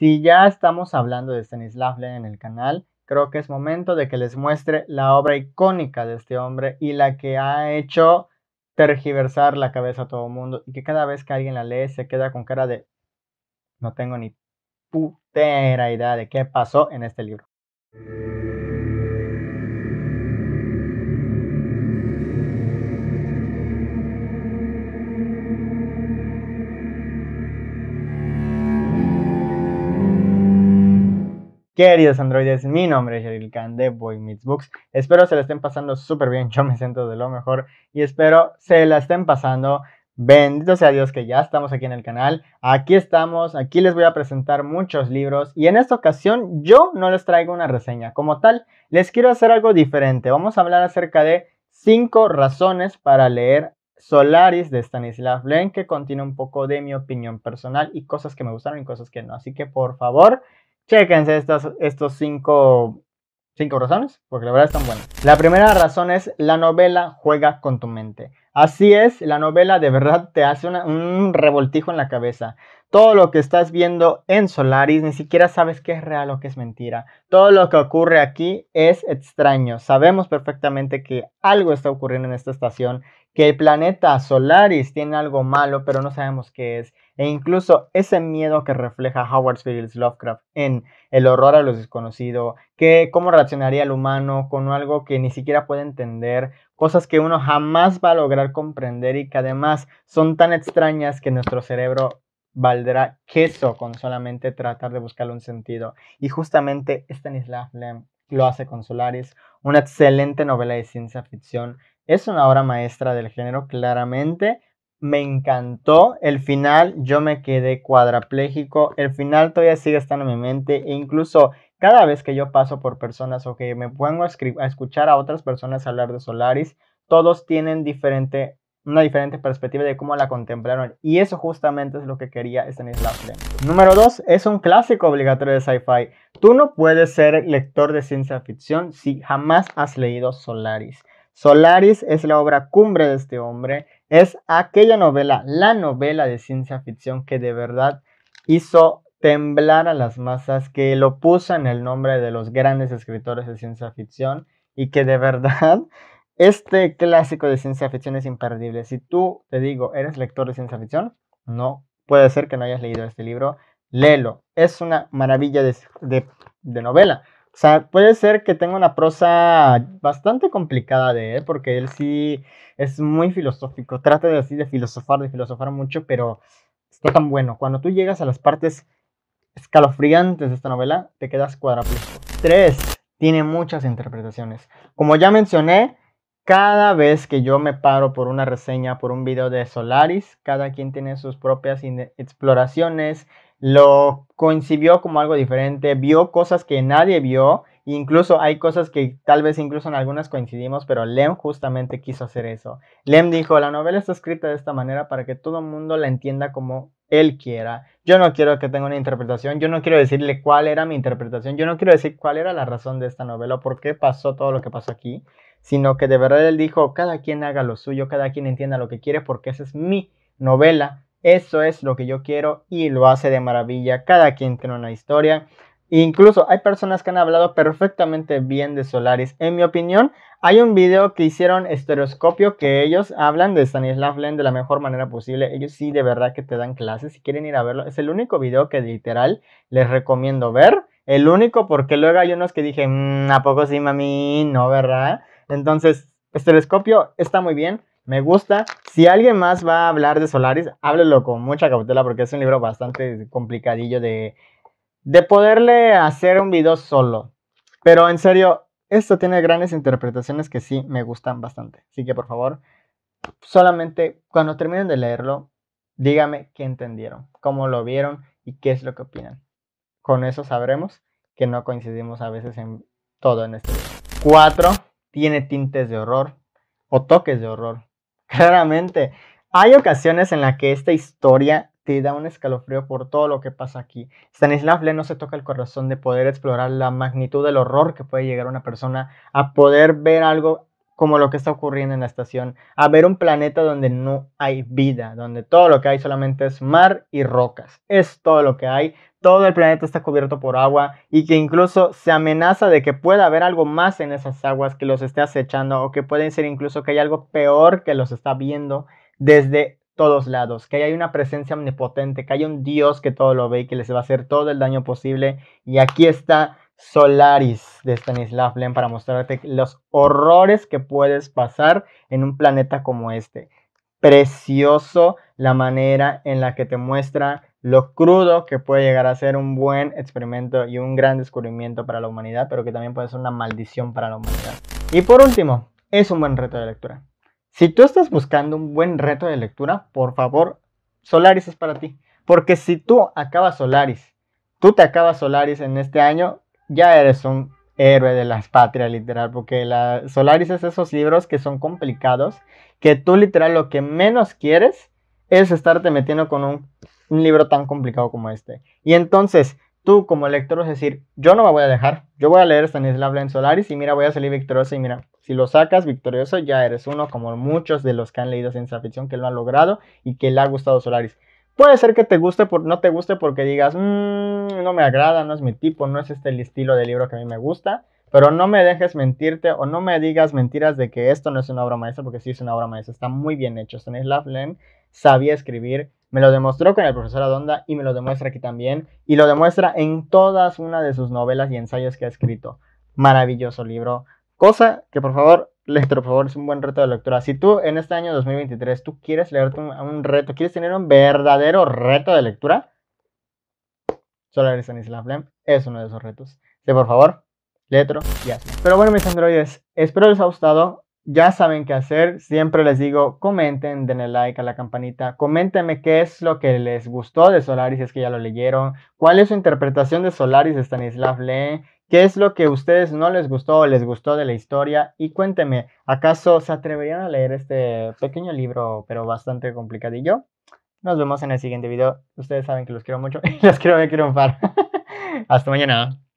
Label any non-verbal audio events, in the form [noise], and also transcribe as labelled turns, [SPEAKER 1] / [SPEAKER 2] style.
[SPEAKER 1] Si ya estamos hablando de Stanislav Lem en el canal, creo que es momento de que les muestre la obra icónica de este hombre y la que ha hecho tergiversar la cabeza a todo el mundo y que cada vez que alguien la lee se queda con cara de no tengo ni putera idea de qué pasó en este libro. Queridos androides, mi nombre es Yeril Khan de Boy Meets Books. Espero se la estén pasando súper bien, yo me siento de lo mejor y espero se la estén pasando. Bendito sea Dios que ya estamos aquí en el canal. Aquí estamos, aquí les voy a presentar muchos libros y en esta ocasión yo no les traigo una reseña como tal, les quiero hacer algo diferente. Vamos a hablar acerca de 5 razones para leer Solaris de Stanislav Lem que contiene un poco de mi opinión personal y cosas que me gustaron y cosas que no. Así que por favor, Chequense estas, estos cinco, cinco razones, porque la verdad están buenas. La primera razón es la novela juega con tu mente. Así es, la novela de verdad te hace un revoltijo en la cabeza. Todo lo que estás viendo en Solaris ni siquiera sabes qué es real o qué es mentira. Todo lo que ocurre aquí es extraño. Sabemos perfectamente que algo está ocurriendo en esta estación, que el planeta Solaris tiene algo malo, pero no sabemos qué es. E incluso ese miedo que refleja Howard Spiegel's Lovecraft en el horror a los desconocidos, que cómo reaccionaría el humano con algo que ni siquiera puede entender, cosas que uno jamás va a lograr comprender y que además son tan extrañas que nuestro cerebro valdrá queso con solamente tratar de buscarle un sentido. Y justamente Stanislav Lem lo hace con Solaris, una excelente novela de ciencia ficción. Es una obra maestra del género, claramente, me encantó. El final, yo me quedé cuadraplégico. El final todavía sigue estando en mi mente. E incluso cada vez que yo paso por personas o que me pongo a, escuchar a otras personas hablar de Solaris, todos tienen diferente, una diferente perspectiva de cómo la contemplaron. Y eso justamente es lo que quería Stanislav Lem. Número 2. Es un clásico obligatorio de sci-fi. Tú no puedes ser lector de ciencia ficción si jamás has leído Solaris. Solaris es la obra cumbre de este hombre es aquella novela, la novela de ciencia ficción que de verdad hizo temblar a las masas, que lo puso en el nombre de los grandes escritores de ciencia ficción y que de [laughs] verdad este clásico de ciencia ficción es imperdible. Si tú, te digo, eres lector de ciencia ficción, no puede ser que no hayas leído este libro, léelo. Es una maravilla de, de novela sea, puede ser que tenga una prosa bastante complicada de él, ¿eh? porque él sí es muy filosófico, trata de así de filosofar, de filosofar mucho, pero está tan bueno. Cuando tú llegas a las partes escalofriantes de esta novela, te quedas cuadrapléjico. Tres, Tiene muchas interpretaciones. Como ya mencioné, cada vez que yo me paro por una reseña, por un video de Solaris, cada quien tiene sus propias exploraciones, lo concibió como algo diferente, vio cosas que nadie vio, incluso hay cosas que tal vez incluso en algunas coincidimos, pero Lem justamente quiso hacer eso. Lem dijo, la novela está escrita de esta manera para que todo el mundo la entienda como él quiera. Yo no quiero que tenga una interpretación, yo no quiero decirle cuál era mi interpretación, yo no quiero decir cuál era la razón de esta novela, o por qué pasó todo lo que pasó aquí sino que de verdad él dijo, cada quien haga lo suyo, cada quien entienda lo que quiere, porque esa es mi novela, eso es lo que yo quiero y lo hace de maravilla, cada quien tiene una historia. Incluso hay personas que han hablado perfectamente bien de Solaris. En mi opinión, hay un video que hicieron Estereoscopio que ellos hablan de Stanislav Len de la mejor manera posible. Ellos sí de verdad que te dan clases. Si quieren ir a verlo, es el único video que literal les recomiendo ver. El único porque luego hay unos que dije, mm, ¿a poco sí, mami? No, ¿verdad? Entonces, este telescopio está muy bien, me gusta. Si alguien más va a hablar de Solaris, háblelo con mucha cautela porque es un libro bastante complicadillo de, poderle hacer un video solo. Pero en serio, esto tiene grandes interpretaciones que sí me gustan bastante. Así que por favor, solamente cuando terminen de leerlo, dígame qué entendieron, cómo lo vieron y qué es lo que opinan. Con eso sabremos que no coincidimos a veces en todo en este. 4 tiene tintes de horror o toques de horror. [laughs] Claramente, hay ocasiones en las que esta historia te da un escalofrío por todo lo que pasa aquí. Stanislav Le no se toca el corazón de poder explorar la magnitud del horror que puede llegar una persona a poder ver algo como lo que está ocurriendo en la estación, a ver un planeta donde no hay vida, donde todo lo que hay solamente es mar y rocas. Es todo lo que hay, todo el planeta está cubierto por agua y que incluso se amenaza de que pueda haber algo más en esas aguas que los esté acechando o que pueden ser incluso que hay algo peor que los está viendo desde todos lados, que hay una presencia omnipotente, que hay un Dios que todo lo ve y que les va a hacer todo el daño posible. Y aquí está Solaris de Stanislav Lem para mostrarte los horrores que puedes pasar en un planeta como este. Precioso la manera en la que te muestra lo crudo que puede llegar a ser un buen experimento y un gran descubrimiento para la humanidad, pero que también puede ser una maldición para la humanidad. Y por último, es un buen reto de lectura. Si tú estás buscando un buen reto de lectura, por favor, Solaris es para ti. Porque si tú acabas Solaris, tú te acabas Solaris en este año, ya eres un héroe de las patria literal, porque la Solaris es esos libros que son complicados, que tú literal lo que menos quieres es estarte metiendo con un, libro tan complicado como este. Y entonces, tú como lector es decir, yo no me voy a dejar, yo voy a leer Stanislav en Solaris y mira, voy a salir victorioso y mira, si lo sacas victorioso ya eres uno como muchos de los que han leído ciencia ficción que lo han logrado y que le ha gustado Solaris. Puede ser que te guste, por, no te guste porque digas, mm, no me agrada, no es mi tipo, no es este el estilo de libro que a mí me gusta, pero no me dejes mentirte o no me digas mentiras de que esto no es una obra maestra, porque sí es una obra maestra, está muy bien hecho. Stanislav sabía escribir, me lo demostró con el profesor Adonda y me lo demuestra aquí también, y lo demuestra en todas una de sus novelas y ensayos que ha escrito. Maravilloso libro. Cosa que por favor Letro, por favor, es un buen reto de lectura. Si tú en este año 2023 tú quieres leerte un, reto, quieres tener un verdadero reto de lectura, Solaris Stanislav Lem es uno de esos retos. sí por favor, letro ya Pero bueno, mis androides, espero les haya gustado. Ya saben qué hacer. Siempre les digo, comenten, denle like a la campanita. Coméntenme qué es lo que les gustó de Solaris, si es que ya lo leyeron. ¿Cuál es su interpretación de Solaris Stanislav Lem? ¿Qué es lo que a ustedes no les gustó o les gustó de la historia? Y cuénteme, ¿acaso se atreverían a leer este pequeño libro, pero bastante complicadillo? Nos vemos en el siguiente video. Ustedes saben que los quiero mucho [laughs] y los quiero ver triunfar. [laughs] Hasta mañana.